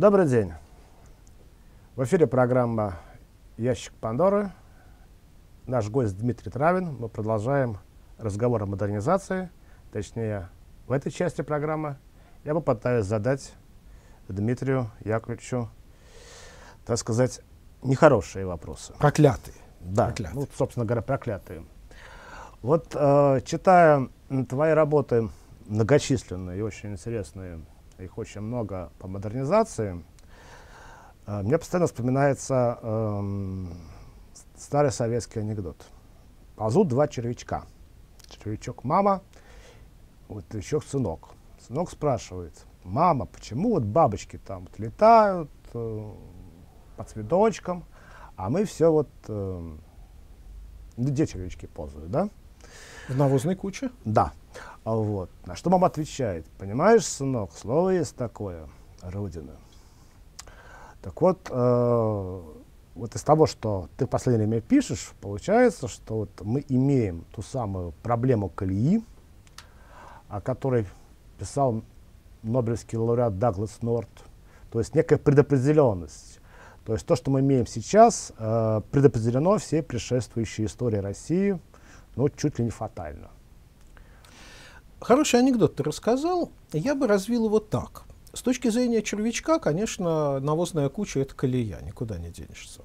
Добрый день. В эфире программа «Ящик Пандоры». Наш гость Дмитрий Травин. Мы продолжаем разговор о модернизации. Точнее, в этой части программы я бы попытаюсь задать Дмитрию Яковлевичу, так сказать, нехорошие вопросы. Проклятые. Да, проклятые. ну, собственно говоря, проклятые. Вот э, читая твои работы, многочисленные и очень интересные, их очень много по модернизации, э, мне постоянно вспоминается э, старый советский анекдот. Ползут два червячка. Червячок мама, вот червячок сынок. Сынок спрашивает, мама, почему вот бабочки там вот летают э, по цветочкам, а мы все вот... Э, где червячки ползают, да? В навозной куче? Да. А вот. На что мама отвечает? Понимаешь, сынок, слово есть такое, Родина. Так вот, э, вот из того, что ты в последнее время пишешь, получается, что вот мы имеем ту самую проблему колеи, о которой писал Нобелевский лауреат Даглас Норт, то есть некая предопределенность. То есть то, что мы имеем сейчас, э, предопределено все предшествующие истории России, ну, чуть ли не фатально. Хороший анекдот ты рассказал. Я бы развил его так. С точки зрения червячка, конечно, навозная куча – это колея, никуда не денешься.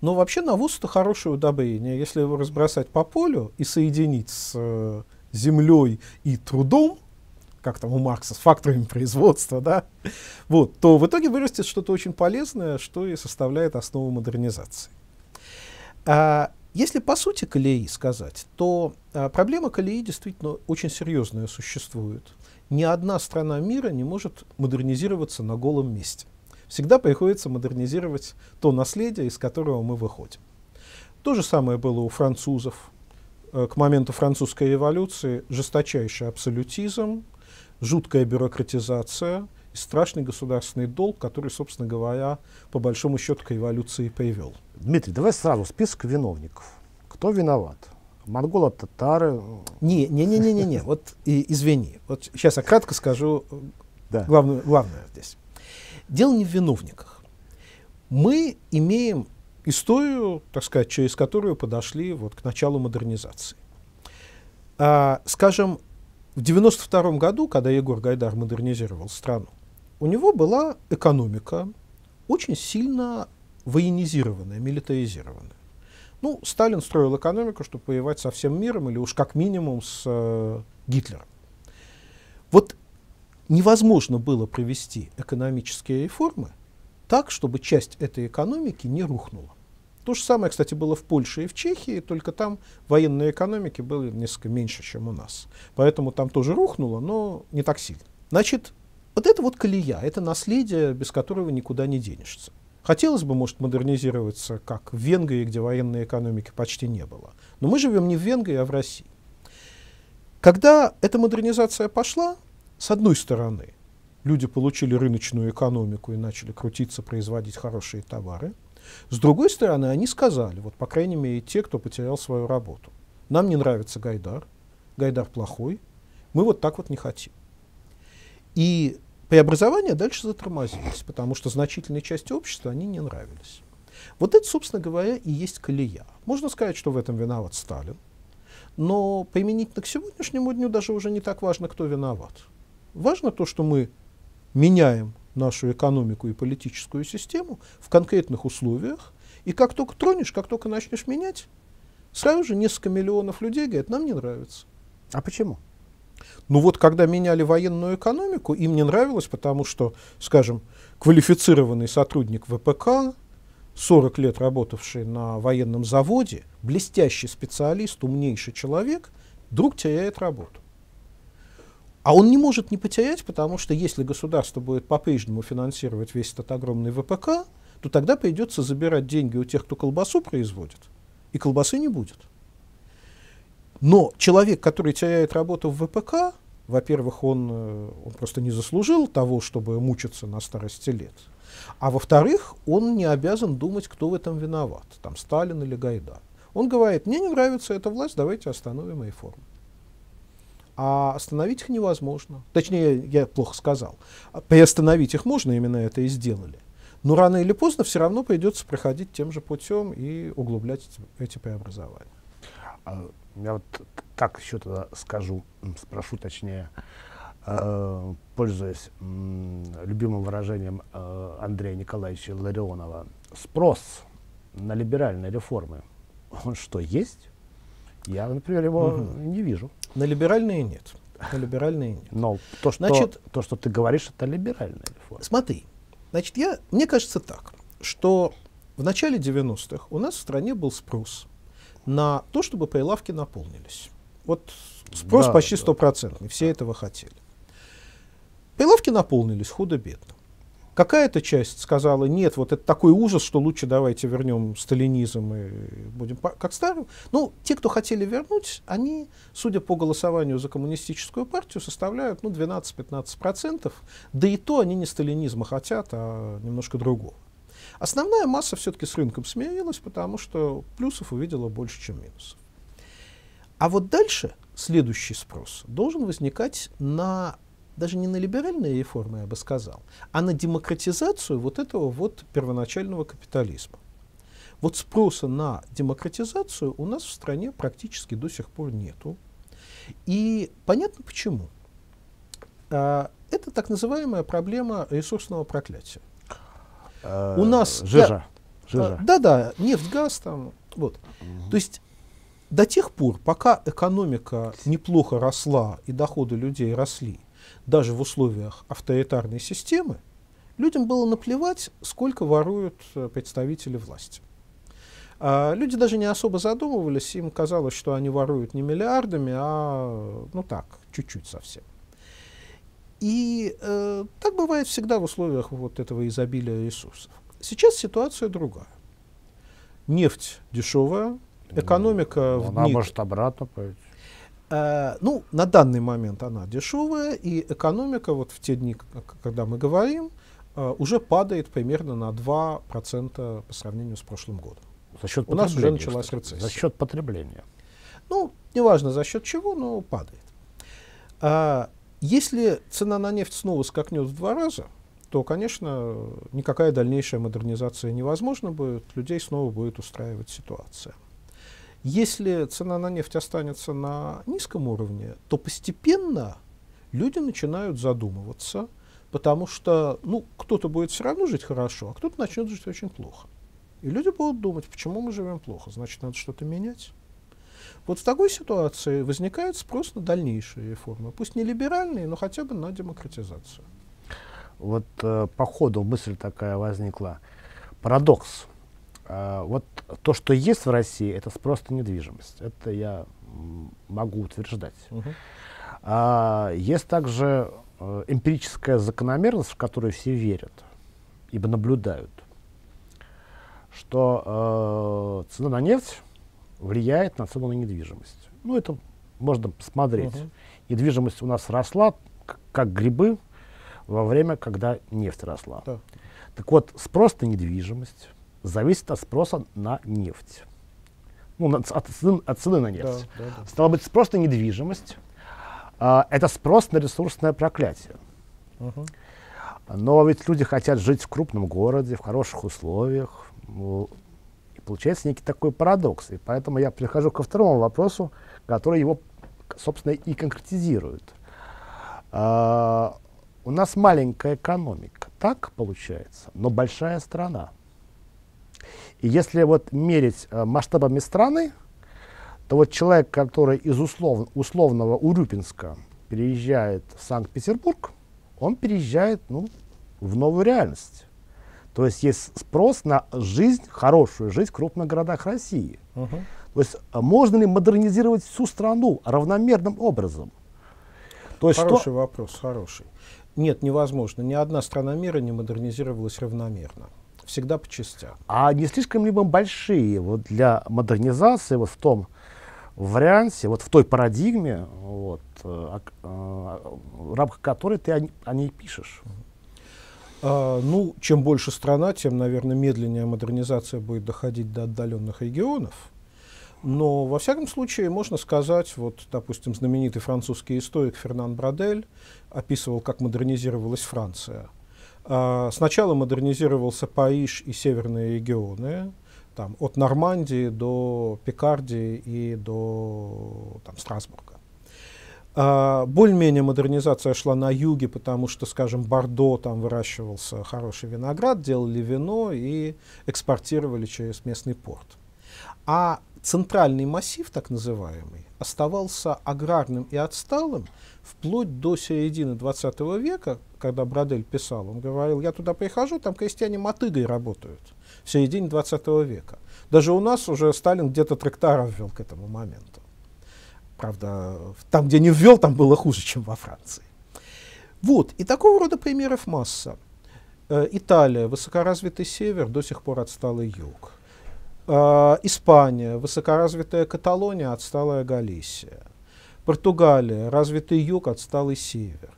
Но вообще навоз – это хорошее удобрение. Если его разбросать по полю и соединить с э, землей и трудом, как там у Маркса, с факторами производства, да, вот, то в итоге вырастет что-то очень полезное, что и составляет основу модернизации. А, если по сути колеи сказать, то а, проблема колеи действительно очень серьезная существует. Ни одна страна мира не может модернизироваться на голом месте. Всегда приходится модернизировать то наследие, из которого мы выходим. То же самое было у французов. Э, к моменту французской революции жесточайший абсолютизм, жуткая бюрократизация, и страшный государственный долг, который, собственно говоря, по большому счету к эволюции привел. Дмитрий, давай сразу список виновников. Кто виноват? монголы, татары. Не, не, не, не, не, не. Вот и, извини. Вот сейчас я кратко скажу да. главное, главное здесь. Дело не в виновниках. Мы имеем историю, так сказать, через которую подошли вот к началу модернизации. А, скажем, в 92 году, когда Егор Гайдар модернизировал страну, у него была экономика очень сильно военизированная, милитаризированная. Ну, Сталин строил экономику, чтобы воевать со всем миром, или уж как минимум с э, Гитлером. Вот невозможно было провести экономические реформы так, чтобы часть этой экономики не рухнула. То же самое, кстати, было в Польше и в Чехии, только там военные экономики были несколько меньше, чем у нас. Поэтому там тоже рухнуло, но не так сильно. Значит, вот это вот колея, это наследие, без которого никуда не денешься. Хотелось бы, может, модернизироваться, как в Венгрии, где военной экономики почти не было. Но мы живем не в Венгрии, а в России. Когда эта модернизация пошла, с одной стороны, люди получили рыночную экономику и начали крутиться, производить хорошие товары. С другой стороны, они сказали, вот, по крайней мере, те, кто потерял свою работу, нам не нравится Гайдар, Гайдар плохой, мы вот так вот не хотим. И преобразования дальше затормозились, потому что значительной части общества они не нравились. Вот это, собственно говоря, и есть колея. Можно сказать, что в этом виноват Сталин, но применительно к сегодняшнему дню даже уже не так важно, кто виноват. Важно то, что мы меняем нашу экономику и политическую систему в конкретных условиях, и как только тронешь, как только начнешь менять, сразу же несколько миллионов людей говорят, нам не нравится. А почему? Ну вот, когда меняли военную экономику, им не нравилось, потому что, скажем, квалифицированный сотрудник ВПК, 40 лет работавший на военном заводе, блестящий специалист, умнейший человек, вдруг теряет работу. А он не может не потерять, потому что если государство будет по-прежнему финансировать весь этот огромный ВПК, то тогда придется забирать деньги у тех, кто колбасу производит, и колбасы не будет. Но человек, который теряет работу в ВПК, во-первых, он, э, он просто не заслужил того, чтобы мучиться на старости лет. А во-вторых, он не обязан думать, кто в этом виноват, там Сталин или Гайда. Он говорит, мне не нравится эта власть, давайте остановим реформы. А остановить их невозможно. Точнее, я плохо сказал. А приостановить их можно, именно это и сделали. Но рано или поздно все равно придется проходить тем же путем и углублять эти преобразования. А я вот так еще тогда скажу, спрошу точнее, э, пользуясь любимым выражением э, Андрея Николаевича Ларионова, спрос на либеральные реформы, он что, есть? Я, например, его угу. не вижу. На либеральные нет. На либеральные нет. Но то, что, Значит, то, что ты говоришь, это либеральная реформа. Смотри, Значит, я, мне кажется так, что в начале 90-х у нас в стране был спрос на то, чтобы прилавки наполнились. Вот спрос да, почти стопроцентный, да, все да. этого хотели. Прилавки наполнились худо-бедно. Какая-то часть сказала, нет, вот это такой ужас, что лучше давайте вернем сталинизм и будем как старым. Ну, те, кто хотели вернуть, они, судя по голосованию за коммунистическую партию, составляют ну, 12-15%. Да и то они не сталинизма хотят, а немножко другого. Основная масса все-таки с рынком смирилась, потому что плюсов увидела больше, чем минусов. А вот дальше следующий спрос должен возникать на даже не на либеральные реформы, я бы сказал, а на демократизацию вот этого вот первоначального капитализма. Вот спроса на демократизацию у нас в стране практически до сих пор нету. И понятно почему. А, это так называемая проблема ресурсного проклятия. Э, у нас жижа. Да, жижа. Э, да, да, нефть, газ там. Вот. Угу. То есть до тех пор, пока экономика неплохо росла и доходы людей росли, даже в условиях авторитарной системы, людям было наплевать, сколько воруют э, представители власти. А, люди даже не особо задумывались, им казалось, что они воруют не миллиардами, а ну так, чуть-чуть совсем. И э, так бывает всегда в условиях вот этого изобилия ресурсов. Сейчас ситуация другая. Нефть дешевая, ну, экономика... Ну, в она может обратно пойти. Э, ну, на данный момент она дешевая, и экономика вот в те дни, когда мы говорим, э, уже падает примерно на 2% по сравнению с прошлым годом. За счет У нас уже началась рецессия. За счет потребления. Ну, неважно за счет чего, но падает. А, если цена на нефть снова скакнет в два раза, то, конечно, никакая дальнейшая модернизация невозможна будет, людей снова будет устраивать ситуация. Если цена на нефть останется на низком уровне, то постепенно люди начинают задумываться, потому что ну, кто-то будет все равно жить хорошо, а кто-то начнет жить очень плохо. И люди будут думать, почему мы живем плохо, значит, надо что-то менять. Вот в такой ситуации возникает спрос на дальнейшие реформы. Пусть не либеральные, но хотя бы на демократизацию. Вот э, по ходу мысль такая возникла. Парадокс. Э, вот то, что есть в России, это спрос на недвижимость. Это я могу утверждать. Угу. А, есть также э, эмпирическая закономерность, в которую все верят, ибо наблюдают, что э, цена на нефть влияет на цену на недвижимость. Ну, это можно посмотреть. Угу. Недвижимость у нас росла, как грибы, во время, когда нефть росла. Да. Так вот, спрос на недвижимость зависит от спроса на нефть. Ну, от, от, цены, от цены на нефть. Да, да, Стало быть, спрос на недвижимость а, это спрос на ресурсное проклятие. Угу. Но ведь люди хотят жить в крупном городе, в хороших условиях, ну, Получается некий такой парадокс. И поэтому я перехожу ко второму вопросу, который его, собственно, и конкретизирует. А, у нас маленькая экономика, так получается, но большая страна. И если вот мерить а, масштабами страны, то вот человек, который из услов, условного Урюпинска переезжает в Санкт-Петербург, он переезжает ну, в новую реальность. То есть есть спрос на жизнь, хорошую жизнь в крупных городах России. Угу. То есть а, можно ли модернизировать всю страну равномерным образом? То есть хороший что... вопрос, хороший. Нет, невозможно. Ни одна страна мира не модернизировалась равномерно. Всегда по частям. А не слишком ли мы большие вот для модернизации вот в том варианте, вот в той парадигме, вот, э, э, в рамках которой ты о, о ней пишешь? А, ну, чем больше страна, тем, наверное, медленнее модернизация будет доходить до отдаленных регионов. Но, во всяком случае, можно сказать, вот, допустим, знаменитый французский историк Фернан Бродель описывал, как модернизировалась Франция. А, сначала модернизировался Париж и северные регионы, там, от Нормандии до Пикардии и до там, Страсбурга. А, более-менее модернизация шла на юге, потому что, скажем, Бордо, там выращивался хороший виноград, делали вино и экспортировали через местный порт. А центральный массив, так называемый, оставался аграрным и отсталым вплоть до середины 20 века, когда Брадель писал, он говорил, я туда прихожу, там крестьяне мотыгой работают в середине 20 века. Даже у нас уже Сталин где-то трактора ввел к этому моменту. Правда, там, где не ввел, там было хуже, чем во Франции. Вот, и такого рода примеров масса. Э, Италия, высокоразвитый север, до сих пор отсталый юг. Э, Испания, высокоразвитая Каталония, отсталая Галисия. Португалия, развитый юг, отсталый север.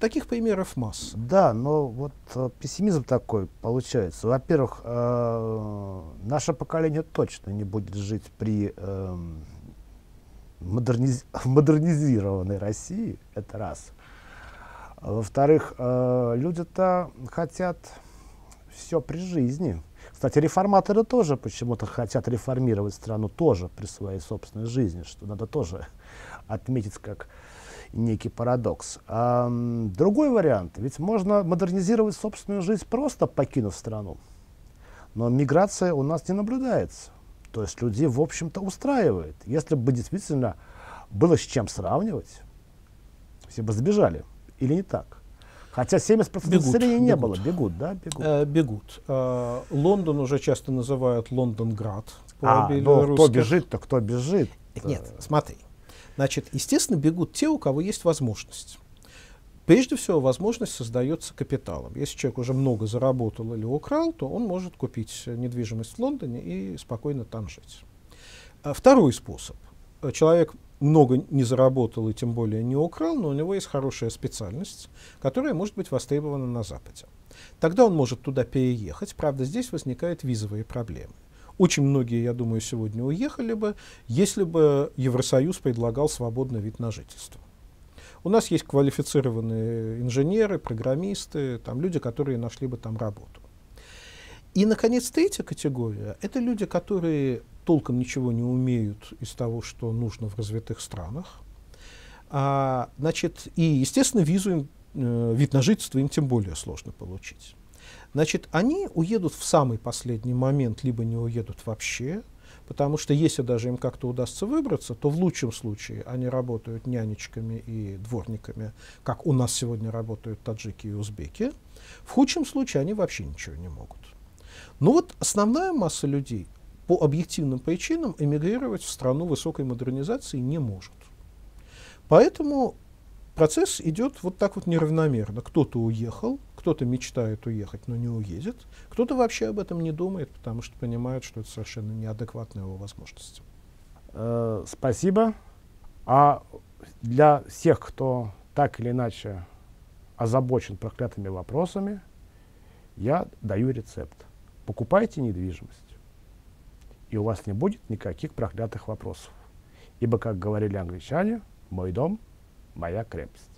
Таких примеров масса. Да, но вот э, пессимизм такой получается. Во-первых, э, наше поколение точно не будет жить при э, модерниз... модернизированной России, это раз. Во-вторых, э, люди-то хотят все при жизни. Кстати, реформаторы тоже почему-то хотят реформировать страну тоже при своей собственной жизни, что надо тоже отметить как некий парадокс. А, другой вариант, ведь можно модернизировать собственную жизнь просто покинув страну, но миграция у нас не наблюдается. То есть людей, в общем-то, устраивает. Если бы действительно было с чем сравнивать, все бы сбежали. Или не так? Хотя 70% бегут, населения не бегут. было. Бегут, да? Бегут. Э, бегут. Э, Лондон уже часто называют Лондонград. по-русски. А, ну, кто бежит, то кто бежит. Нет, смотри. Значит, естественно, бегут те, у кого есть возможность. Прежде всего, возможность создается капиталом. Если человек уже много заработал или украл, то он может купить недвижимость в Лондоне и спокойно там жить. А, второй способ. Э, человек много не заработал и тем более не украл, но у него есть хорошая специальность, которая может быть востребована на Западе. Тогда он может туда переехать. Правда, здесь возникают визовые проблемы. Очень многие, я думаю, сегодня уехали бы, если бы Евросоюз предлагал свободный вид на жительство. У нас есть квалифицированные инженеры, программисты, там, люди, которые нашли бы там работу. И, наконец, третья категория — это люди, которые толком ничего не умеют из того, что нужно в развитых странах. А, значит, и, естественно, визу им, э, вид на жительство им тем более сложно получить. Значит, они уедут в самый последний момент, либо не уедут вообще, Потому что если даже им как-то удастся выбраться, то в лучшем случае они работают нянечками и дворниками, как у нас сегодня работают таджики и узбеки. В худшем случае они вообще ничего не могут. Но ну вот основная масса людей по объективным причинам эмигрировать в страну высокой модернизации не может. Поэтому процесс идет вот так вот неравномерно. Кто-то уехал, кто-то мечтает уехать, но не уедет, кто-то вообще об этом не думает, потому что понимает, что это совершенно неадекватная его возможность. Э, спасибо. А для всех, кто так или иначе озабочен проклятыми вопросами, я даю рецепт. Покупайте недвижимость, и у вас не будет никаких проклятых вопросов. Ибо, как говорили англичане, мой дом – Maia Crepes.